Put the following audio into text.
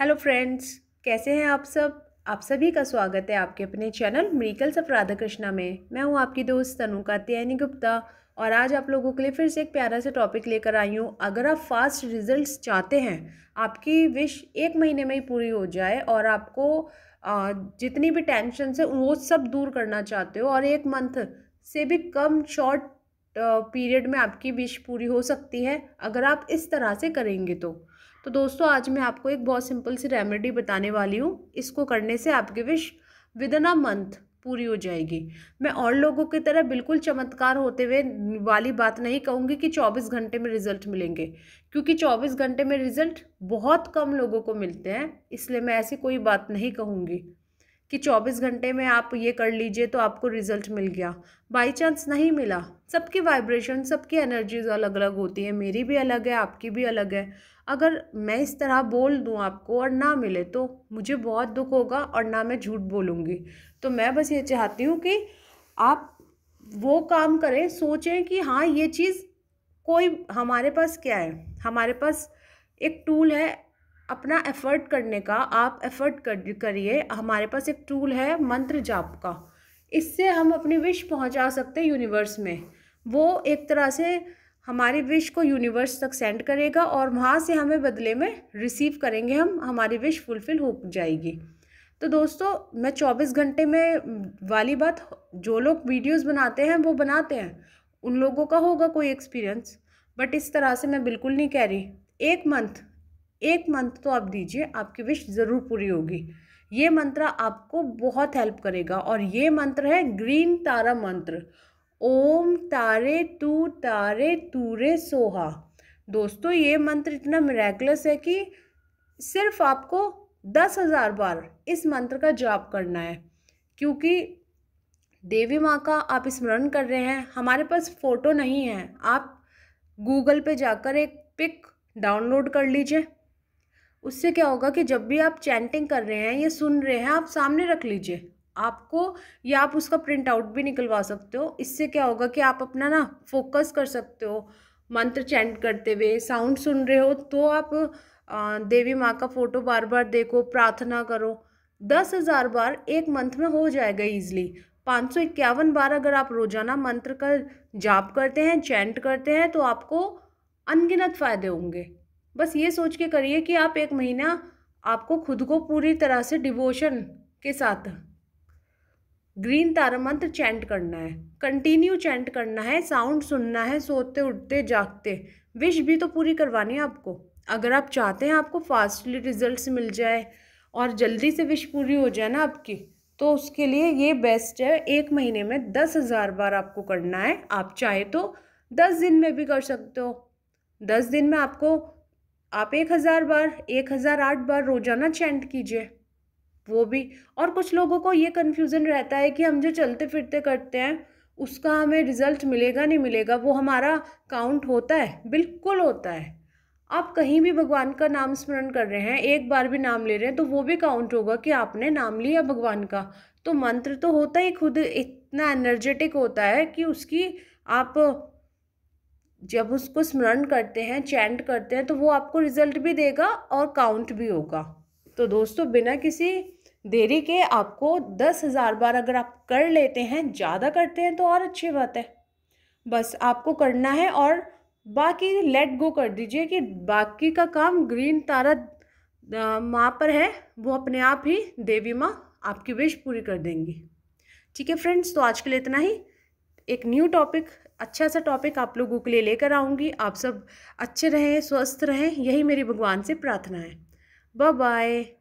hello friends कैसे हैं आप सब आप सभी का स्वागत है आपके अपने channel miracles of Radha Krishna में मैं हूं आपकी दोस्त तनुका त्यानी गुप्ता और आज आप लोगों के लिए फिर से एक प्यारा सा टॉपिक लेकर आई हूं अगर आप फास्ट रिजल्ट्स चाहते हैं आपकी विश एक महीने में ही पूरी हो जाए और आपको जितनी भी टेंशन से वो सब दूर करना चाहते हो और एक मंथ से भी कम शॉर्ट पीरियड में आपकी विश पूरी हो सकती है अगर आप इस तरह से करेंगे तो तो दोस्तों आज मैं आपको एक बहुत सिंपल सी रेमेडी बताने वाली हूँ इसको करने से आपकी wish within a month पूरी हो जाएगी मैं और लोगों की तरह बिल्कुल चमत्कार होते हुए वाली बात नहीं कहूँगी कि 24 घंटे में रिज़ल्ट मिलेंगे क्योंकि 24 घंटे में रिज़ल्ट बहुत कम लोगों को मिलते हैं इसलिए मैं ऐसी कोई बात नहीं कहूँगी कि 24 घंटे में आप ये कर लीजिए तो आपको रिजल्ट मिल गया बाई चांस नहीं मिला सबकी वाइब्रेशन सबकी एनर्जीज अलग अलग होती है मेरी भी अलग है आपकी भी अलग है अगर मैं इस तरह बोल दूँ आपको और ना मिले तो मुझे बहुत दुख होगा और ना मैं झूठ बोलूँगी तो मैं बस ये चाहती हूँ कि आप वो काम करें सोचें कि हाँ ये चीज़ कोई हमारे पास क्या है हमारे पास एक टूल है अपना एफ़र्ट करने का आप एफ़र्ट करिए हमारे पास एक टूल है मंत्र जाप का इससे हम अपनी विश पहुंचा सकते हैं यूनिवर्स में वो एक तरह से हमारी विश को यूनिवर्स तक सेंड करेगा और वहाँ से हमें बदले में रिसीव करेंगे हम हमारी विश फुलफ़िल हो जाएगी तो दोस्तों मैं चौबीस घंटे में वाली बात जो लोग वीडियोस बनाते हैं वो बनाते हैं उन लोगों का होगा कोई एक्सपीरियंस बट इस तरह से मैं बिल्कुल नहीं कह रही एक मंथ एक मंत्र तो आप दीजिए आपकी विश ज़रूर पूरी होगी ये मंत्र आपको बहुत हेल्प करेगा और ये मंत्र है ग्रीन तारा मंत्र ओम तारे तू तारे तूरे सोहा दोस्तों ये मंत्र इतना मेरेकुलस है कि सिर्फ आपको दस हज़ार बार इस मंत्र का जाप करना है क्योंकि देवी माँ का आप स्मरण कर रहे हैं हमारे पास फ़ोटो नहीं है आप गूगल पे जाकर एक पिक डाउनलोड कर लीजिए उससे क्या होगा कि जब भी आप चैंटिंग कर रहे हैं या सुन रहे हैं आप सामने रख लीजिए आपको या आप उसका प्रिंट आउट भी निकलवा सकते हो इससे क्या होगा कि आप अपना ना फोकस कर सकते हो मंत्र चैंट करते हुए साउंड सुन रहे हो तो आप देवी माँ का फ़ोटो बार बार देखो प्रार्थना करो दस हज़ार बार एक मंथ में हो जाएगा ईजिली पाँच सौ इक्यावन बार अगर आप रोज़ाना मंत्र का जाप करते हैं चैंट करते हैं तो आपको अनगिनत फ़ायदे होंगे बस ये सोच के करिए कि आप एक महीना आपको खुद को पूरी तरह से डिवोशन के साथ ग्रीन तारा मंत्र चैंट करना है कंटिन्यू चैंट करना है साउंड सुनना है सोते उठते जागते विश भी तो पूरी करवानी है आपको अगर आप चाहते हैं आपको फास्टली रिजल्ट्स मिल जाए और जल्दी से विश पूरी हो जाए ना आपकी तो उसके लिए ये बेस्ट है एक महीने में दस हज़ार बार आपको करना है आप चाहे तो दस दिन में भी कर सकते हो दस दिन में आपको आप एक हज़ार बार एक हज़ार आठ बार रोज़ाना चैंट कीजिए वो भी और कुछ लोगों को ये कन्फ्यूज़न रहता है कि हम जो चलते फिरते करते हैं उसका हमें रिज़ल्ट मिलेगा नहीं मिलेगा वो हमारा काउंट होता है बिल्कुल होता है आप कहीं भी भगवान का नाम स्मरण कर रहे हैं एक बार भी नाम ले रहे हैं तो वो भी काउंट होगा कि आपने नाम लिया भगवान का तो मंत्र तो होता ही खुद इतना एनर्जेटिक होता है कि उसकी आप जब उसको स्मरण करते हैं चैंट करते हैं तो वो आपको रिजल्ट भी देगा और काउंट भी होगा तो दोस्तों बिना किसी देरी के आपको दस हज़ार बार अगर आप कर लेते हैं ज़्यादा करते हैं तो और अच्छी बात है बस आपको करना है और बाकी लेट गो कर दीजिए कि बाकी का काम ग्रीन तारा माँ पर है वो अपने आप ही देवी माँ आपकी विश पूरी कर देंगी ठीक है फ्रेंड्स तो आज के लिए इतना ही एक न्यू टॉपिक अच्छा सा टॉपिक आप लोगों के लिए लेकर आऊँगी आप सब अच्छे रहें स्वस्थ रहें यही मेरी भगवान से प्रार्थना है बाय बाय